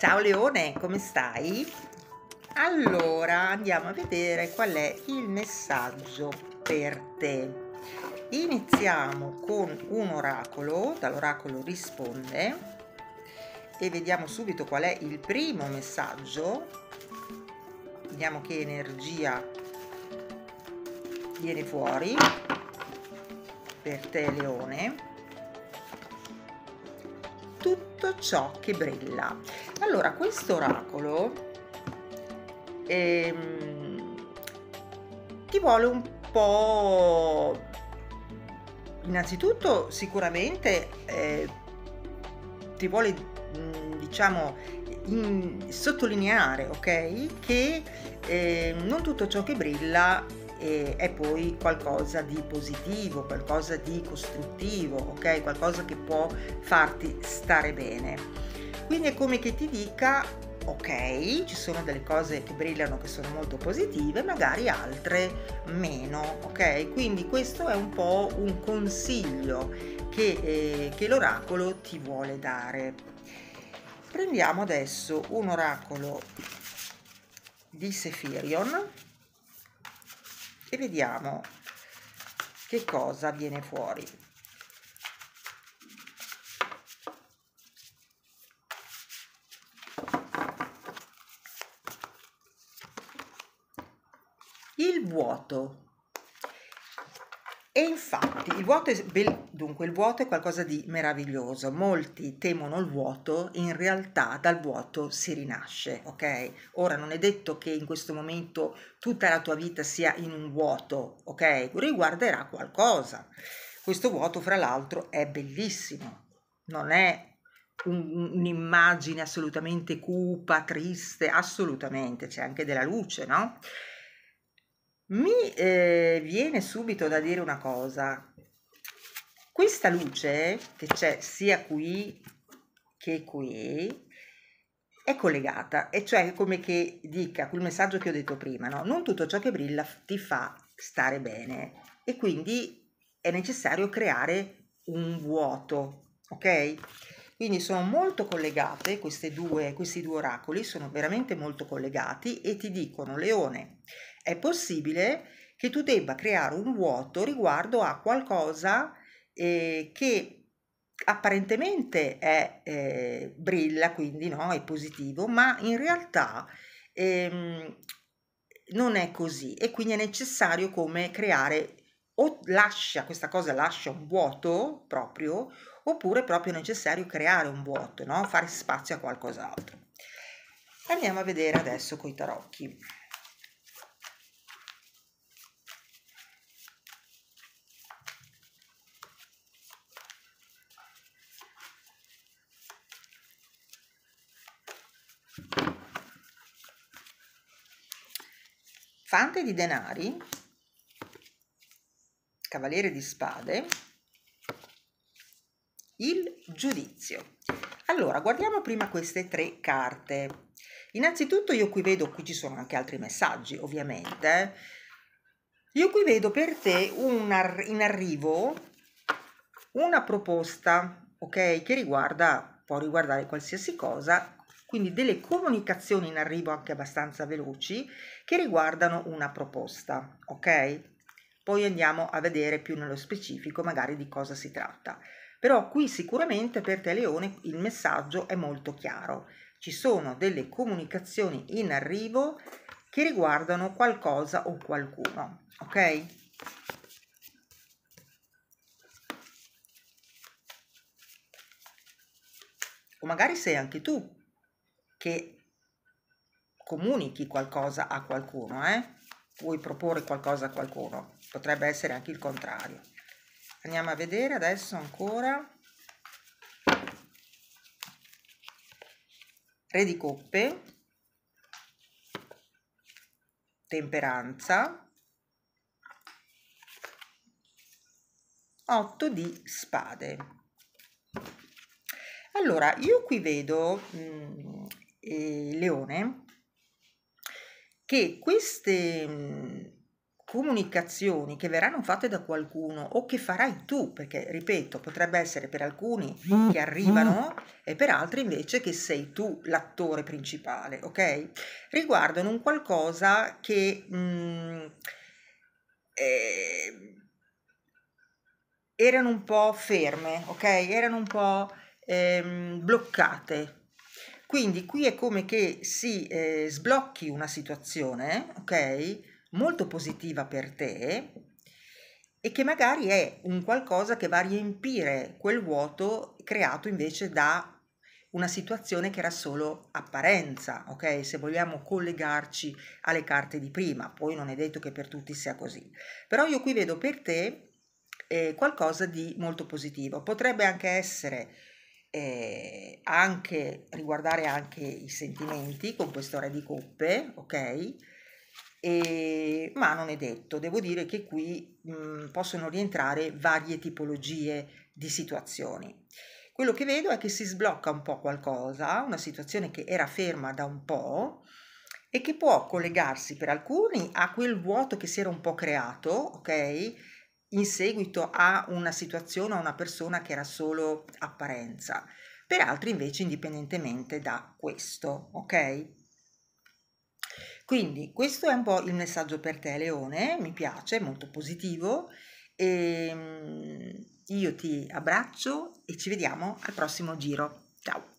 Ciao Leone, come stai? Allora andiamo a vedere qual è il messaggio per te. Iniziamo con un oracolo, dall'oracolo risponde e vediamo subito qual è il primo messaggio. Vediamo che energia viene fuori per te Leone tutto ciò che brilla allora, questo oracolo ehm, ti vuole un po' innanzitutto sicuramente eh, ti vuole mm, diciamo in, sottolineare ok che eh, non tutto ciò che brilla eh, è poi qualcosa di positivo qualcosa di costruttivo ok qualcosa che può farti stare bene quindi è come che ti dica, ok, ci sono delle cose che brillano che sono molto positive, magari altre meno, ok? Quindi questo è un po' un consiglio che, eh, che l'oracolo ti vuole dare. Prendiamo adesso un oracolo di Sephirion e vediamo che cosa viene fuori. vuoto. E infatti il vuoto, è be- dunque, il vuoto è qualcosa di meraviglioso, molti temono il vuoto, in realtà dal vuoto si rinasce, ok? Ora non è detto che in questo momento tutta la tua vita sia in un vuoto, ok? Riguarderà qualcosa. Questo vuoto, fra l'altro, è bellissimo, non è un, un'immagine assolutamente cupa, triste, assolutamente, c'è anche della luce, no? mi eh, viene subito da dire una cosa. Questa luce che c'è sia qui che qui è collegata, e cioè come che dica quel messaggio che ho detto prima, no? non tutto ciò che brilla ti fa stare bene e quindi è necessario creare un vuoto, ok? Quindi sono molto collegate queste due, questi due oracoli, sono veramente molto collegati e ti dicono, Leone, è possibile che tu debba creare un vuoto riguardo a qualcosa eh, che apparentemente è eh, brilla, quindi no, è positivo, ma in realtà ehm, non è così e quindi è necessario come creare o lascia questa cosa lascia un vuoto proprio oppure è proprio necessario creare un vuoto, no? fare spazio a qualcos'altro. Andiamo a vedere adesso con i tarocchi. Fante di denari, Cavaliere di spade, il giudizio. Allora, guardiamo prima queste tre carte. Innanzitutto io qui vedo, qui ci sono anche altri messaggi ovviamente, io qui vedo per te ar in arrivo una proposta, ok, che riguarda, può riguardare qualsiasi cosa quindi delle comunicazioni in arrivo anche abbastanza veloci che riguardano una proposta, ok? Poi andiamo a vedere più nello specifico magari di cosa si tratta. Però qui sicuramente per Te Leone il messaggio è molto chiaro. Ci sono delle comunicazioni in arrivo che riguardano qualcosa o qualcuno, ok? O magari sei anche tu che comunichi qualcosa a qualcuno, eh? puoi proporre qualcosa a qualcuno, potrebbe essere anche il contrario. Andiamo a vedere adesso ancora. Re di coppe, temperanza, 8 di spade. Allora, io qui vedo mh, mm, eh, Leone che queste mm, comunicazioni che verranno fatte da qualcuno o che farai tu, perché ripeto, potrebbe essere per alcuni che mm, arrivano mm. e per altri invece che sei tu l'attore principale, ok? Riguardano un qualcosa che mh, eh, erano un po' ferme, ok? Erano un po' ehm, bloccate quindi qui è come che si eh, sblocchi una situazione, ok? Molto positiva per te e che magari è un qualcosa che va a riempire quel vuoto creato invece da una situazione che era solo apparenza, ok? Se vogliamo collegarci alle carte di prima, poi non è detto che per tutti sia così. Però io qui vedo per te eh, qualcosa di molto positivo. Potrebbe anche essere eh, anche, riguardare anche i sentimenti con questo re di coppe, ok? E, ma non è detto, devo dire che qui mh, mm, possono rientrare varie tipologie di situazioni. Quello che vedo è che si sblocca un po' qualcosa, una situazione che era ferma da un po' e che può collegarsi per alcuni a quel vuoto che si era un po' creato, ok? in seguito a una situazione o a una persona che era solo apparenza, per altri invece indipendentemente da questo, ok? Quindi questo è un po' il messaggio per te Leone, mi piace, molto positivo e ehm, io ti abbraccio e ci vediamo al prossimo giro. Ciao!